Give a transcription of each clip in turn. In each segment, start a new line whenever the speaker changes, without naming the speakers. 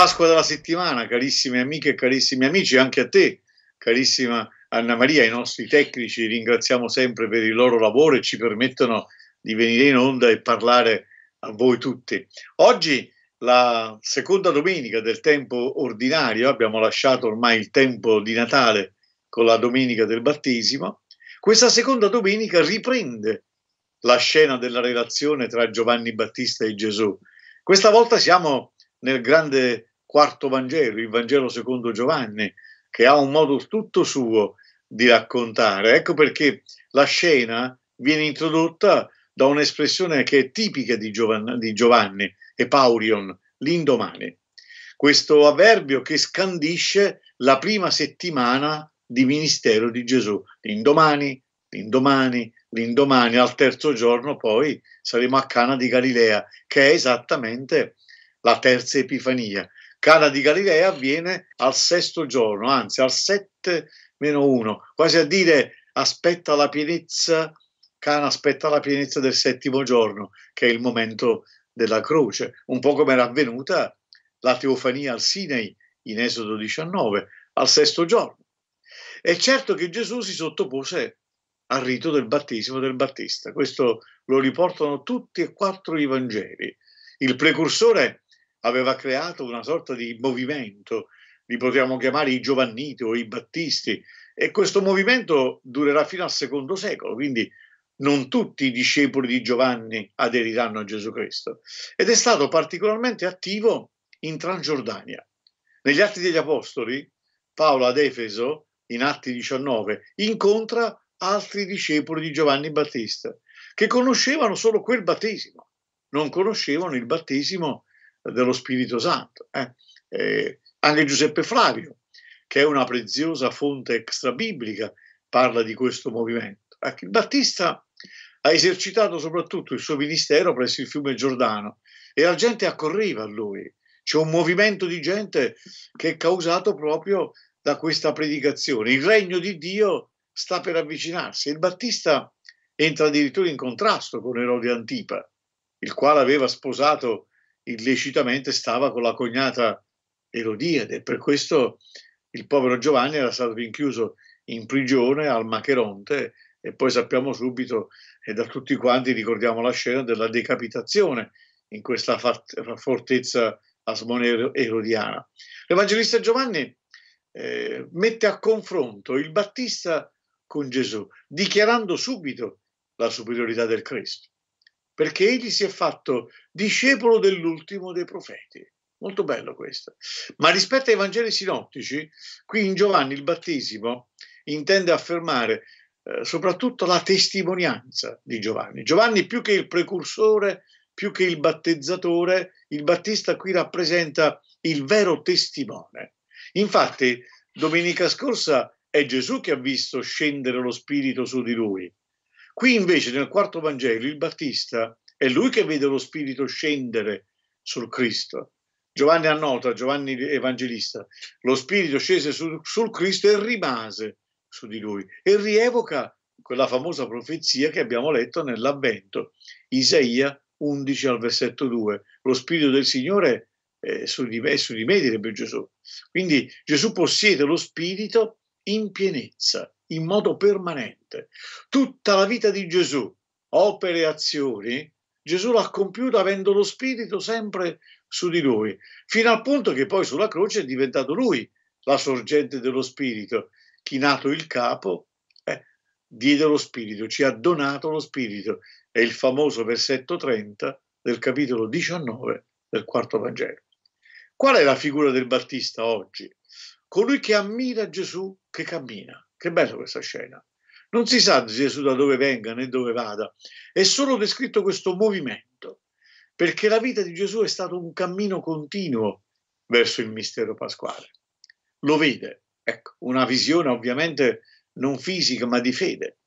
Pasqua della settimana, carissime amiche e carissimi amici, anche a te, carissima Anna Maria, i nostri tecnici ringraziamo sempre per il loro lavoro e ci permettono di venire in onda e parlare a voi tutti. Oggi la seconda domenica del tempo ordinario, abbiamo lasciato ormai il tempo di Natale con la domenica del battesimo, questa seconda domenica riprende la scena della relazione tra Giovanni Battista e Gesù. Questa volta siamo nel grande quarto Vangelo, il Vangelo secondo Giovanni, che ha un modo tutto suo di raccontare. Ecco perché la scena viene introdotta da un'espressione che è tipica di Giovanni, di Giovanni Epaurion, l'indomani. Questo avverbio che scandisce la prima settimana di ministero di Gesù, l'indomani, l'indomani, l'indomani, al terzo giorno poi saremo a Cana di Galilea, che è esattamente la terza Epifania. Cana di Galilea avviene al sesto giorno, anzi al 7 meno 1, quasi a dire aspetta la pienezza, Cana aspetta la pienezza del settimo giorno, che è il momento della croce, un po' come era avvenuta la teofania al Sinei in Esodo 19, al sesto giorno. È certo che Gesù si sottopose al rito del battesimo del Battista, questo lo riportano tutti e quattro i Vangeli. Il precursore è aveva creato una sorta di movimento, li potremmo chiamare i Giovanniti o i Battisti, e questo movimento durerà fino al secondo secolo, quindi non tutti i discepoli di Giovanni aderiranno a Gesù Cristo. Ed è stato particolarmente attivo in Transgiordania. Negli Atti degli Apostoli, Paolo ad Efeso, in Atti 19, incontra altri discepoli di Giovanni Battista, che conoscevano solo quel battesimo, non conoscevano il battesimo dello Spirito Santo. Eh? Eh, anche Giuseppe Flavio, che è una preziosa fonte extrabiblica, parla di questo movimento. Eh, il Battista ha esercitato soprattutto il suo ministero presso il fiume Giordano e la gente accorreva a lui. C'è un movimento di gente che è causato proprio da questa predicazione. Il regno di Dio sta per avvicinarsi. Il Battista entra addirittura in contrasto con Erode Antipa, il quale aveva sposato illecitamente stava con la cognata Erodiade. Per questo il povero Giovanni era stato rinchiuso in prigione al Macheronte e poi sappiamo subito e da tutti quanti ricordiamo la scena della decapitazione in questa fortezza asmonea erodiana. L'Evangelista Giovanni eh, mette a confronto il Battista con Gesù, dichiarando subito la superiorità del Cristo perché egli si è fatto discepolo dell'ultimo dei profeti. Molto bello questo. Ma rispetto ai Vangeli sinottici, qui in Giovanni il battesimo intende affermare eh, soprattutto la testimonianza di Giovanni. Giovanni più che il precursore, più che il battezzatore, il battista qui rappresenta il vero testimone. Infatti, domenica scorsa è Gesù che ha visto scendere lo Spirito su di lui. Qui invece nel quarto Vangelo il Battista è lui che vede lo Spirito scendere sul Cristo. Giovanni annota, Giovanni Evangelista, lo Spirito scese su, sul Cristo e rimase su di lui e rievoca quella famosa profezia che abbiamo letto nell'Avvento, Isaia 11 al versetto 2. Lo Spirito del Signore è su di me, su di me direbbe Gesù. Quindi Gesù possiede lo Spirito in pienezza in modo permanente. Tutta la vita di Gesù, opere e azioni, Gesù l'ha compiuta avendo lo Spirito sempre su di lui, fino al punto che poi sulla croce è diventato lui la sorgente dello Spirito, chinato il capo, eh, diede lo Spirito, ci ha donato lo Spirito. È il famoso versetto 30 del capitolo 19 del quarto Vangelo. Qual è la figura del Battista oggi? Colui che ammira Gesù che cammina. Che bella questa scena. Non si sa di Gesù da dove venga né dove vada, è solo descritto questo movimento, perché la vita di Gesù è stato un cammino continuo verso il mistero pasquale. Lo vede, ecco, una visione ovviamente non fisica ma di fede.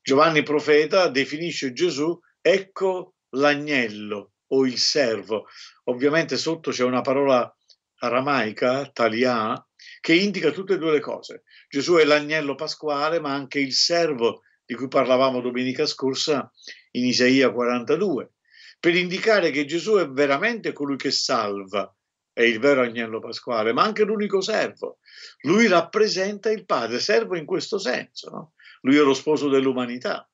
Giovanni profeta definisce Gesù, ecco l'agnello o il servo. Ovviamente sotto c'è una parola aramaica, talia, che indica tutte e due le cose. Gesù è l'agnello pasquale, ma anche il servo di cui parlavamo domenica scorsa in Isaia 42, per indicare che Gesù è veramente colui che salva, è il vero agnello pasquale, ma anche l'unico servo. Lui rappresenta il Padre, servo in questo senso. No? Lui è lo sposo dell'umanità.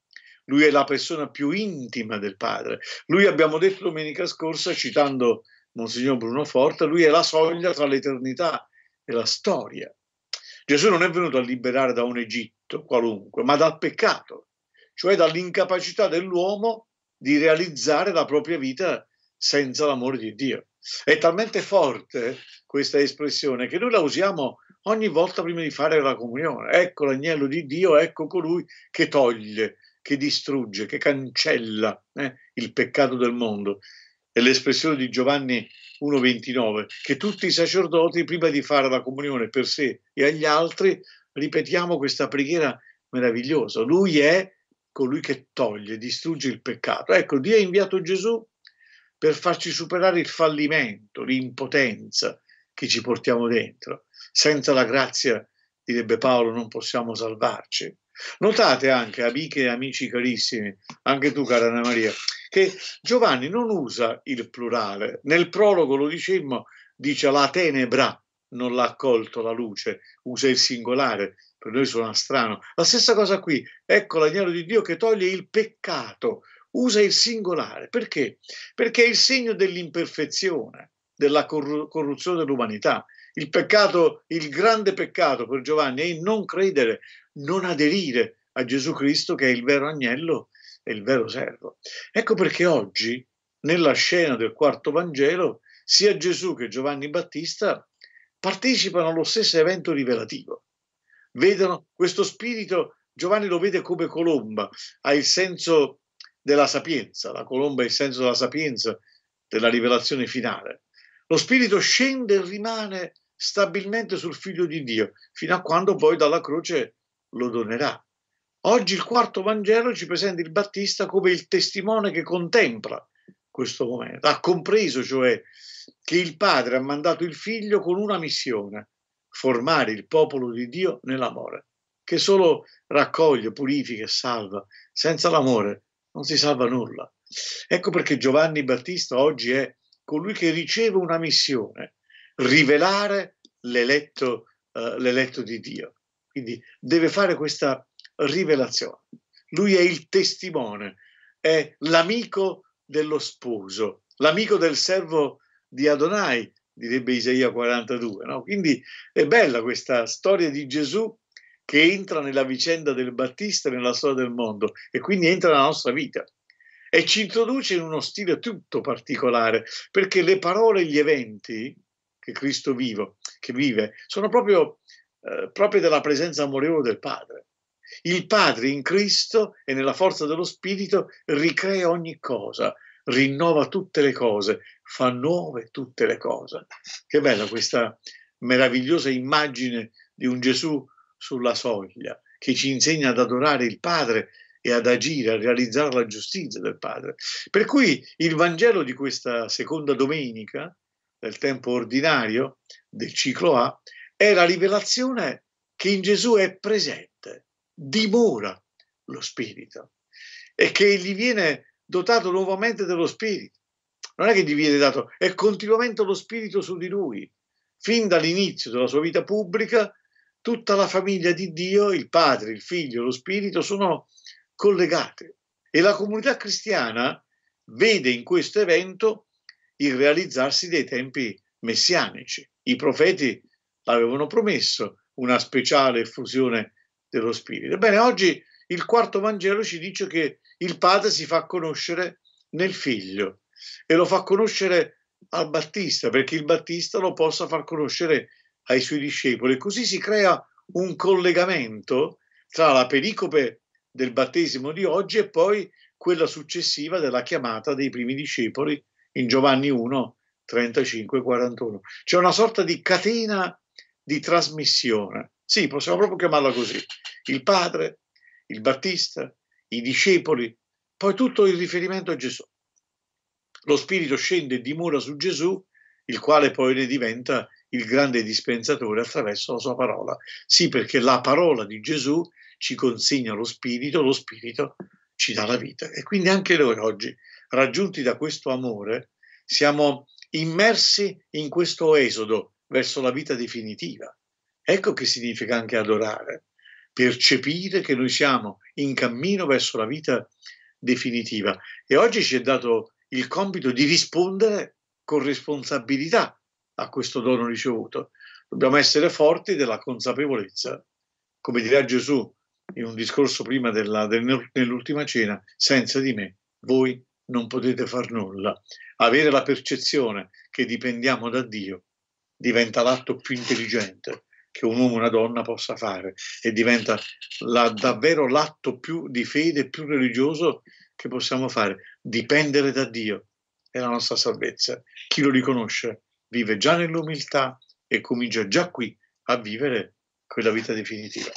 Lui è la persona più intima del Padre. Lui, abbiamo detto domenica scorsa, citando Monsignor Bruno Forte, lui è la soglia tra l'eternità della storia. Gesù non è venuto a liberare da un Egitto qualunque, ma dal peccato, cioè dall'incapacità dell'uomo di realizzare la propria vita senza l'amore di Dio. È talmente forte questa espressione che noi la usiamo ogni volta prima di fare la comunione. Ecco l'agnello di Dio, ecco colui che toglie, che distrugge, che cancella eh, il peccato del mondo è l'espressione di Giovanni 1.29, che tutti i sacerdoti, prima di fare la comunione per sé e agli altri, ripetiamo questa preghiera meravigliosa. Lui è colui che toglie, distrugge il peccato. Ecco, Dio ha inviato Gesù per farci superare il fallimento, l'impotenza che ci portiamo dentro. Senza la grazia, direbbe Paolo, non possiamo salvarci. Notate anche, amiche e amici carissimi, anche tu, cara Anna Maria, che Giovanni non usa il plurale. Nel prologo, lo dicemmo, dice la tenebra non l'ha accolto la luce, usa il singolare, per noi suona strano. La stessa cosa qui, ecco l'agnello di Dio che toglie il peccato, usa il singolare, perché? Perché è il segno dell'imperfezione, della corru- corruzione dell'umanità. Il peccato, il grande peccato per Giovanni è il non credere, non aderire a Gesù Cristo che è il vero agnello è il vero servo. Ecco perché oggi, nella scena del quarto Vangelo, sia Gesù che Giovanni Battista partecipano allo stesso evento rivelativo. Vedono questo spirito, Giovanni lo vede come colomba, ha il senso della sapienza, la colomba è il senso della sapienza, della rivelazione finale. Lo spirito scende e rimane stabilmente sul figlio di Dio, fino a quando poi dalla croce lo donerà. Oggi il quarto Vangelo ci presenta il Battista come il testimone che contempla questo momento, ha compreso cioè che il padre ha mandato il figlio con una missione, formare il popolo di Dio nell'amore, che solo raccoglie, purifica e salva. Senza l'amore non si salva nulla. Ecco perché Giovanni Battista oggi è colui che riceve una missione, rivelare l'eletto, eh, l'eletto di Dio. Quindi deve fare questa rivelazione. Lui è il testimone, è l'amico dello sposo, l'amico del servo di Adonai, direbbe Isaia 42. No? Quindi è bella questa storia di Gesù che entra nella vicenda del Battista, nella storia del mondo e quindi entra nella nostra vita e ci introduce in uno stile tutto particolare perché le parole e gli eventi che Cristo vivo, che vive sono proprio eh, proprio della presenza amorevole del Padre. Il Padre in Cristo e nella forza dello Spirito ricrea ogni cosa, rinnova tutte le cose, fa nuove tutte le cose. Che bella questa meravigliosa immagine di un Gesù sulla soglia che ci insegna ad adorare il Padre e ad agire, a realizzare la giustizia del Padre. Per cui il Vangelo di questa seconda domenica, del tempo ordinario, del ciclo A, è la rivelazione che in Gesù è presente, dimora lo spirito e che gli viene dotato nuovamente dello spirito. Non è che gli viene dato, è continuamente lo spirito su di lui. Fin dall'inizio della sua vita pubblica, tutta la famiglia di Dio, il padre, il figlio, lo spirito, sono collegate. E la comunità cristiana vede in questo evento il realizzarsi dei tempi messianici. I profeti avevano promesso una speciale effusione dello Spirito. Ebbene, oggi il quarto Vangelo ci dice che il Padre si fa conoscere nel Figlio e lo fa conoscere al Battista perché il Battista lo possa far conoscere ai suoi discepoli. Così si crea un collegamento tra la pericope del battesimo di oggi e poi quella successiva della chiamata dei primi discepoli in Giovanni 1, 35-41. C'è una sorta di catena di trasmissione sì, possiamo proprio chiamarla così. Il Padre, il Battista, i discepoli, poi tutto il riferimento a Gesù. Lo Spirito scende e dimora su Gesù, il quale poi ne diventa il grande dispensatore attraverso la sua parola. Sì, perché la parola di Gesù ci consegna lo Spirito, lo Spirito ci dà la vita. E quindi anche noi oggi, raggiunti da questo amore, siamo immersi in questo esodo verso la vita definitiva. Ecco che significa anche adorare, percepire che noi siamo in cammino verso la vita definitiva. E oggi ci è dato il compito di rispondere con responsabilità a questo dono ricevuto. Dobbiamo essere forti della consapevolezza. Come dirà Gesù in un discorso prima della, dell'ultima cena, senza di me voi non potete far nulla. Avere la percezione che dipendiamo da Dio diventa l'atto più intelligente che un uomo e una donna possa fare e diventa la, davvero l'atto più di fede, più religioso che possiamo fare. Dipendere da Dio è la nostra salvezza. Chi lo riconosce vive già nell'umiltà e comincia già qui a vivere quella vita definitiva.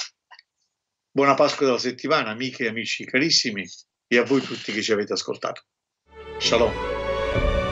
Buona Pasqua della settimana, amiche e amici carissimi, e a voi tutti che ci avete ascoltato. Shalom.